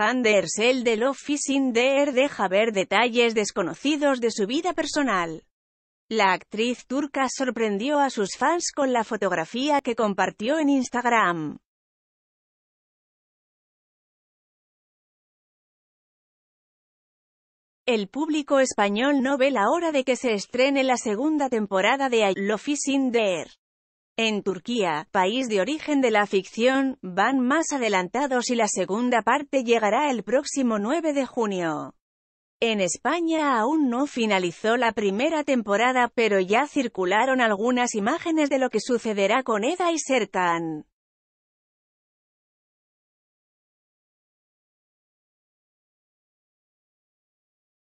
Hande el de Office in der deja ver detalles desconocidos de su vida personal. La actriz turca sorprendió a sus fans con la fotografía que compartió en Instagram. El público español no ve la hora de que se estrene la segunda temporada de I Love Is in en Turquía, país de origen de la ficción, van más adelantados y la segunda parte llegará el próximo 9 de junio. En España aún no finalizó la primera temporada, pero ya circularon algunas imágenes de lo que sucederá con Eda y Sertan.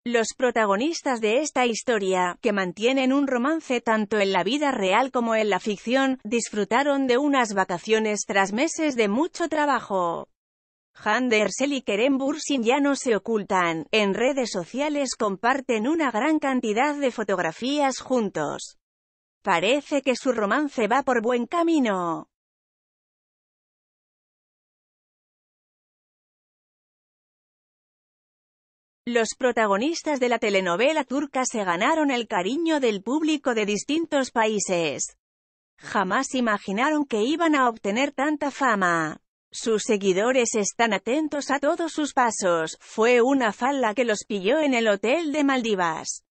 Los protagonistas de esta historia, que mantienen un romance tanto en la vida real como en la ficción, disfrutaron de unas vacaciones tras meses de mucho trabajo. Handersel y Kerem Bursin ya no se ocultan, en redes sociales comparten una gran cantidad de fotografías juntos. Parece que su romance va por buen camino. Los protagonistas de la telenovela turca se ganaron el cariño del público de distintos países. Jamás imaginaron que iban a obtener tanta fama. Sus seguidores están atentos a todos sus pasos, fue una falda que los pilló en el hotel de Maldivas.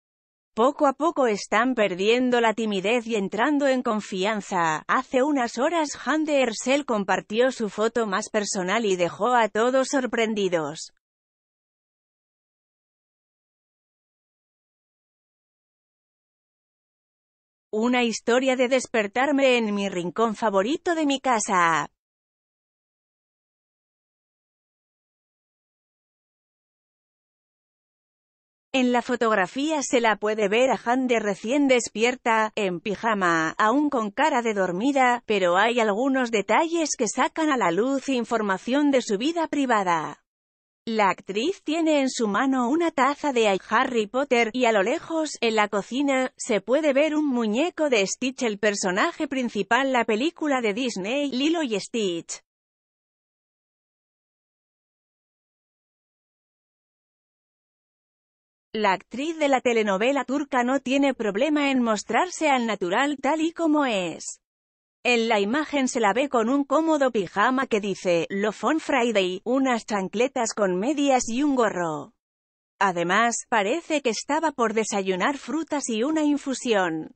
Poco a poco están perdiendo la timidez y entrando en confianza. Hace unas horas Hande Ersel compartió su foto más personal y dejó a todos sorprendidos. Una historia de despertarme en mi rincón favorito de mi casa. En la fotografía se la puede ver a Hande recién despierta, en pijama, aún con cara de dormida, pero hay algunos detalles que sacan a la luz información de su vida privada. La actriz tiene en su mano una taza de Harry Potter, y a lo lejos, en la cocina, se puede ver un muñeco de Stitch el personaje principal la película de Disney, Lilo y Stitch. La actriz de la telenovela turca no tiene problema en mostrarse al natural tal y como es. En la imagen se la ve con un cómodo pijama que dice, lo on Friday, unas chancletas con medias y un gorro. Además, parece que estaba por desayunar frutas y una infusión.